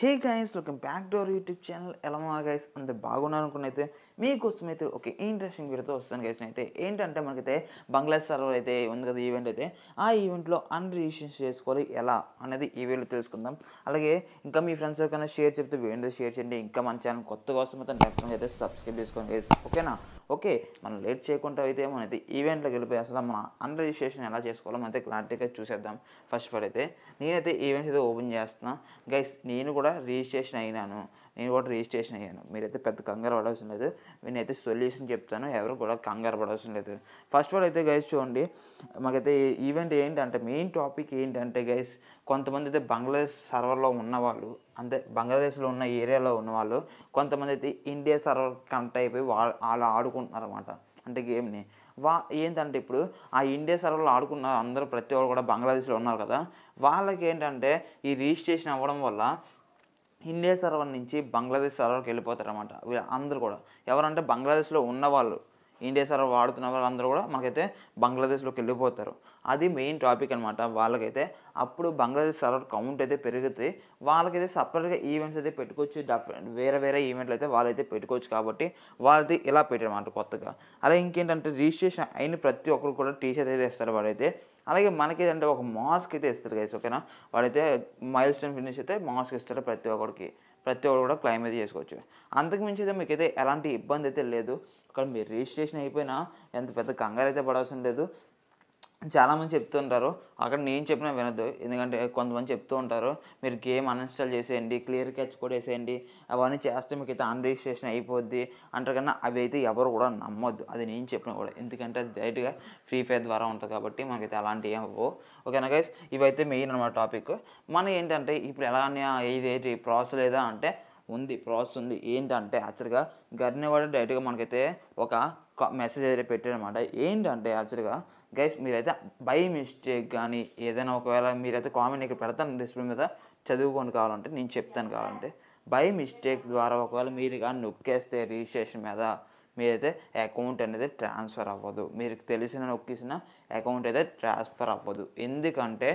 హే guys ఒక back door YouTube channel ఎలా ఉన్నారు గైస్ అంత బాగున్నారు అనుకున్నైతే మీకోసం అయితే ఒక ఇంట్రెస్టింగ్ వీడియోతో వస్తాను గైస్ అయితే ఏంటంటే మనకైతే బంగ్లాదేశ్ సర్వర్ అయితే ఉంది కదా ఈవెంట్ అయితే ఆ ఈవెంట్లో రిజిస్ట్రేషన్ చేసుకోవాలి ఎలా అనేది ఈ వీడియో తెలుసుకుందాం అలాగే ఇంకా మీ ఫ్రెండ్స్ ఎవరికైనా షేర్ చెప్తే వీడియో షేర్ చేయండి ఇంకా మన ఛానల్ కొత్త కోసం అయితే డెఫినెట్గా అయితే సబ్స్క్రైబ్ చేసుకోండి గైస్ ఓకేనా ఓకే మనం లేట్ చేయకుండా అయితే అయితే ఈవెంట్లోకి వెళ్ళిపోయి అసలు మన అండర్ రిజిస్ట్రేషన్ ఎలా చేసుకోవాలో అయితే క్లారిటీగా చూసేద్దాం ఫస్ట్ ఆఫ్ ఆల్ అయితే నేనైతే ఈవెంట్స్ అయితే ఓపెన్ చేస్తున్నా గైస్ నేను కూడా రిజిస్ట్రేషన్ అయినాను నేను కూడా రిజిస్ట్రేషన్ అయ్యాను మీరైతే పెద్ద కంగారు పడవలసిన లేదు నేనైతే సొల్యూషన్ చెప్తాను ఎవరు కూడా కంగారు పడవలసిన లేదు ఫస్ట్ ఆల్ అయితే గైస్ చూడండి మాకైతే ఈవెంట్ ఏంటంటే మెయిన్ టాపిక్ ఏంటంటే గైస్ కొంతమంది అయితే బంగ్లాదేశ్ సర్వర్లో ఉన్నవాళ్ళు అంటే బంగ్లాదేశ్లో ఉన్న ఏరియాలో ఉన్న వాళ్ళు కొంతమంది అయితే ఇండియా సర్వర్ కనెక్ట్ అయిపోయి వా అలా ఆడుకుంటున్నారు అనమాట అంటే గేమ్ని వా ఏంటంటే ఇప్పుడు ఆ ఇండియా సర్వర్లో ఆడుకున్న అందరూ ప్రతి ఒక్కరు కూడా బంగ్లాదేశ్లో ఉన్నారు కదా వాళ్ళకి ఏంటంటే ఈ రిజిస్ట్రేషన్ అవ్వడం వల్ల ఇండియా సర్వర్ నుంచి బంగ్లాదేశ్ సర్వర్కి వెళ్ళిపోతారు అనమాట అందరూ కూడా ఎవరంటే బంగ్లాదేశ్లో ఉన్నవాళ్ళు ఇండియా సర్వర్ వాడుతున్న వాళ్ళందరూ కూడా మనకైతే బంగ్లాదేశ్లోకి వెళ్ళిపోతారు అది మెయిన్ టాపిక్ అనమాట వాళ్ళకైతే అప్పుడు బంగ్లాదేశ్ సర్వర్ కౌంట్ అయితే పెరుగుతుంది వాళ్ళకైతే సపరేట్గా ఈవెంట్స్ అయితే పెట్టుకోవచ్చు డెఫినెట్ వేరే వేరే ఈవెంట్లు అయితే వాళ్ళైతే పెట్టుకోవచ్చు కాబట్టి వాళ్ళది ఇలా అనమాట కొత్తగా అలాగే ఇంకేంటంటే రిజిస్ట్రేషన్ అయిన ప్రతి ఒక్కరు కూడా టీషర్ట్ అయితే ఇస్తారు వాడైతే అలాగే మనకి ఏంటంటే ఒక మాస్క్ అయితే ఇస్తారు గైస్ ఓకేనా వాడైతే మైల్ స్టోన్ ఫినిష్ అయితే మాస్క్ ఇస్తారు ప్రతి ఒక్కరికి ప్రతి ఒక్కరు కూడా క్లైమ్ అయితే చేసుకోవచ్చు అంతకు మించి అయితే మీకైతే ఎలాంటి ఇబ్బంది అయితే లేదు ఇక్కడ మీరు రిజిస్ట్రేషన్ అయిపోయినా ఎంత పెద్ద కంగారు అయితే పడాల్సిన లేదు చాలామంది ఉంటారు అక్కడ నేను చెప్పినా వినద్దు ఎందుకంటే కొంతమంది చెప్తూ ఉంటారు మీరు గేమ్ అన్ఇన్స్టాల్ చేసేయండి క్లియర్ క్యాచ్ కూడా వేసేయండి అవన్నీ చేస్తే మీకు అయితే అన్రిజిస్ట్రేషన్ అయిపోద్ది అంటారు కన్నా అవి అయితే ఎవరు కూడా నమ్మొద్దు అది నేను చెప్పినా కూడా ఎందుకంటే అది డైరెక్ట్గా ఫ్రీ ఫైర్ ద్వారా ఉంటుంది కాబట్టి మనకైతే అలాంటివి అవ్వవు ఓకేనా గైస్ ఇవైతే మెయిన్ అనమాట టాపిక్ మన ఏంటంటే ఇప్పుడు ఎలా ఏది ఏది ప్రాసెస్ లేదా అంటే ఉంది ప్రాసెస్ ఉంది ఏంటంటే యాక్చువల్గా వాడు డైరెక్ట్గా మనకైతే ఒక మెసేజ్ అయితే పెట్టారనమాట ఏంటంటే యాక్చువల్గా గైస్ మీరైతే బై మిస్టేక్ కానీ ఏదైనా ఒకవేళ మీరైతే కామెంట్ ఇక్కడ పెడతాను డిస్ప్లే మీద చదువుకొని కావాలంటే నేను చెప్తాను కావాలంటే బై మిస్టేక్ ద్వారా ఒకవేళ మీరు కానీ నొక్కేస్తే రిజిస్ట్రేషన్ మీద మీరైతే అకౌంట్ అనేది ట్రాన్స్ఫర్ అవ్వదు మీరు తెలిసిన నొక్కిసిన అకౌంట్ అయితే ట్రాన్స్ఫర్ అవ్వదు ఎందుకంటే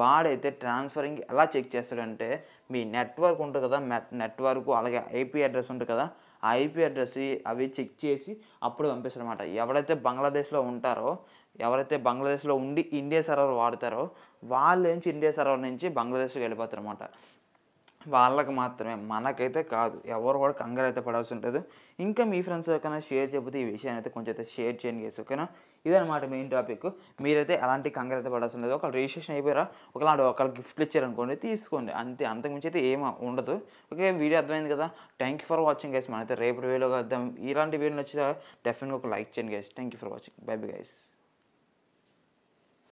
వాడైతే ట్రాన్స్ఫరింగ్ ఎలా చెక్ చేస్తాడంటే మీ నెట్వర్క్ ఉంటుంది కదా నెట్వర్క్ అలాగే ఐపీ అడ్రస్ ఉంటుంది కదా ఆ ఐపీ అడ్రస్ అవి చెక్ చేసి అప్పుడు పంపిస్తారు అనమాట ఎవరైతే బంగ్లాదేశ్లో ఉంటారో ఎవరైతే బంగ్లాదేశ్లో ఉండి ఇండియా సర్వర్ వాడతారో వాళ్ళ నుంచి ఇండియా సర్వర్ నుంచి బంగ్లాదేశ్కి వెళ్ళిపోతారు అనమాట వాళ్ళకి మాత్రమే మనకైతే కాదు ఎవరు కూడా కంగారు అయితే పడాల్సి ఉంటుంది ఇంకా మీ ఫ్రెండ్స్ ఎవరికైనా షేర్ చేయకపోతే ఈ విషయాన్ని అయితే కొంచెం అయితే షేర్ చేయండి చేసి ఓకేనా ఇదనమాట మెయిన్ టాపిక్ మీరైతే అలాంటి కంగారు అయితే పడాల్సి ఉండదు ఒకళ్ళు రిజిస్ట్రేషన్ అయిపోయారా ఒకలాంటి ఒకళ్ళు గిఫ్ట్లు ఇచ్చారనుకోండి తీసుకోండి అంతే అంతకుమించి అయితే ఏం ఉండదు ఓకే వీడియో అర్థమైంది కదా thank you for watching guys మనైతే రేపు వీడియోలో అర్థం ఇలాంటి వీడియో నచ్చితే డెఫినెట్గా ఒక లైక్ చేయండి guys thank you for watching bye bye guys